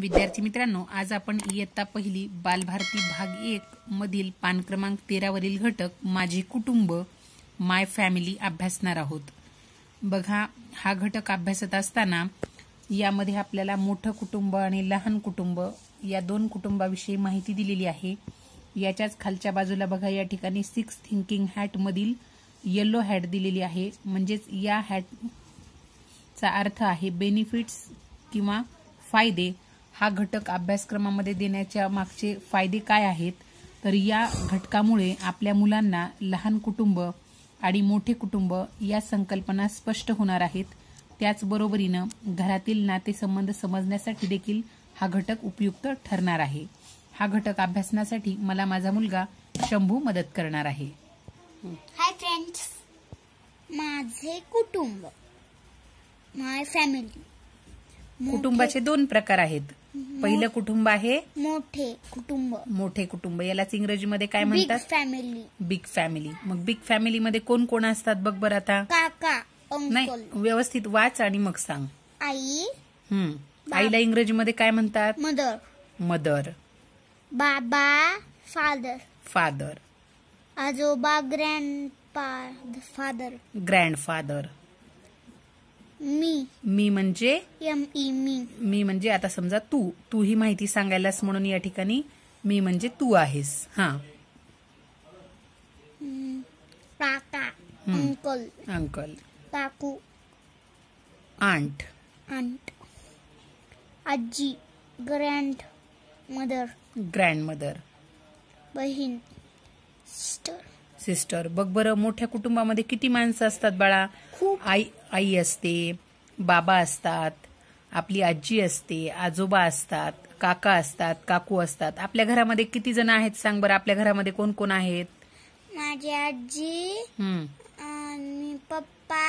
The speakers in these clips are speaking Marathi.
विद्यार्थी मित्रांनो आज आपण इयत्ता पहिली बालभारती भाग एक मधील पान क्रमांक तेरावरील घटक माझे कुटुंब माय फॅमिली अभ्यासणार आहोत बघा हा घटक अभ्यासत असताना यामध्ये आपल्याला मोठं कुटुंब आणि लहान कुटुंब या दोन कुटुंबाविषयी माहिती दिलेली आहे याच्याच खालच्या बाजूला बघा या ठिकाणी सिक्स थिंकिंग हॅटमधील येलो हॅट दिलेली आहे म्हणजेच या हॅटचा अर्थ आहे बेनिफिट्स किंवा फायदे हा घटक अभ्यासक्रमामध्ये देण्याच्या मागचे फायदे काय आहेत तर या घटकामुळे आपल्या मुलांना लहान कुटुंब आणि मोठे कुटुंब या संकल्पना स्पष्ट होणार आहेत त्याचबरोबरीनं घरातील नातेसंबंध समजण्यासाठी देखील हा घटक उपयुक्त ठरणार आहे हा घटक अभ्यासनासाठी मला माझा मुलगा शंभू मदत करणार आहे हाय फ्रेंड्स माझे कुटुंब माय फॅमिली कुटुंबाचे दोन प्रकार आहेत पहिलं कुटुंब आहे मोठे कुटुंब मोठे कुटुंब यालाच इंग्रजीमध्ये काय म्हणतात फॅमिली बिग फॅमिली मग बिग फॅमिलीमध्ये कोण कोण असतात बघ बर आता काका नाही व्यवस्थित वाच आणि मग सांग आई हम्म आईला इंग्रजीमध्ये काय म्हणतात मदर मदर बाबा फादर फादर आजोबा ग्रँड फादर ग्रँड फादर मी मी म्हणजे एम ई मी मी म्हणजे आता समजा तू तू ही माहिती सांगायलास म्हणून या ठिकाणी मी म्हणजे तू आहेस हा काका अंकल अंकल काकू आंट आंट आजी ग्रँड मदर ग्रँड मदर बहीण सिस्टर सिस्टर बघ बरं मोठ्या कुटुंबामध्ये किती माणसं असतात बाळा आई आई असते बाबा असतात आपली आजी असते आजोबा असतात काका असतात काकू असतात आपल्या घरामध्ये किती जण आहेत सांग बरं आपल्या घरामध्ये कोण कोण आहेत माझी आजी आणि पप्पा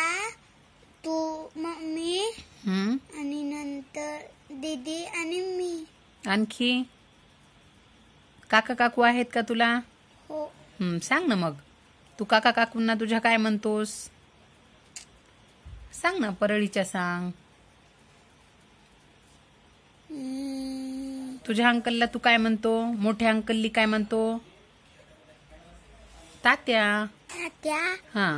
तू मम्मी आणि नंतर दीदी आणि मी आणखी काका काकू आहेत का तुला हो सांग ना मग तू काका काकूंना तुझ्या काय म्हणतोस सांग ना परळीच्या सांग तुझ्या अंकलला तू काय म्हणतो मोठ्या अंकलली काय म्हणतो तात्या तात्या हा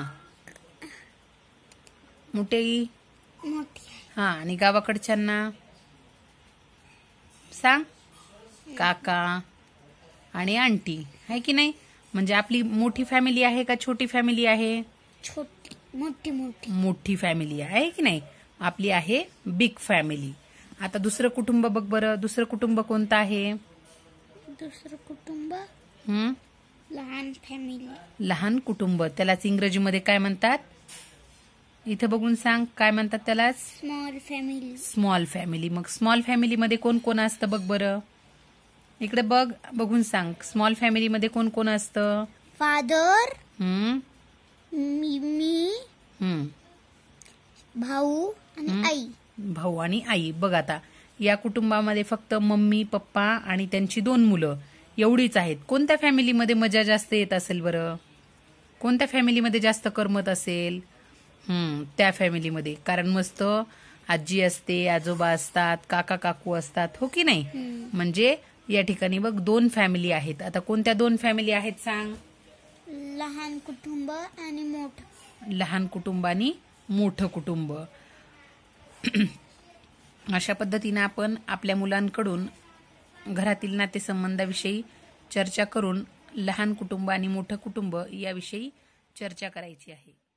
मोठे हा आणि गावाकडच्यांना सांग काका आणि आंटी आहे की नाही म्हणजे आपली मोठी फॅमिली आहे का छोटी फॅमिली आहे छोटी मोठी मोठी मोठी फॅमिली आहे की नाही आपली आहे बिग फॅमिली आता दुसरं कुटुंब बघ बरं दुसरं कुटुंब कोणतं आहे दुसरं कुटुंब लहान फॅमिली लहान कुटुंब त्यालाच इंग्रजीमध्ये काय म्हणतात इथे बघून सांग काय म्हणतात त्याला स्मॉल फॅमिली स्मॉल फॅमिली मग स्मॉल फॅमिलीमध्ये कोण कोण असतं बघ बरं इकडे बघ बघून सांग स्मॉल फॅमिलीमध्ये कोण कोण असतं फादर भाऊ आणि आई भाऊ आणि आई बघ आता या कुटुंबामध्ये फक्त मम्मी पप्पा आणि त्यांची दोन मुलं एवढीच आहेत कोणत्या फॅमिलीमध्ये मजा जास्त येत असेल बरं कोणत्या फॅमिलीमध्ये जास्त करमत असेल हम्म त्या फॅमिलीमध्ये कारण मस्त आजी असते आजोबा असतात काका काकू असतात हो की नाही म्हणजे या ठिकाणी बघ दोन फॅमिली आहेत आता कोणत्या दोन फॅमिली आहेत सांग लहान कुटुंब आणि मोठ लहान कुटुंबानी मोठं कुटुंब अशा पद्धतीनं आपण आपल्या मुलांकडून घरातील नातेसंबंधाविषयी चर्चा करून लहान कुटुंब आणि मोठं कुटुंब याविषयी चर्चा करायची आहे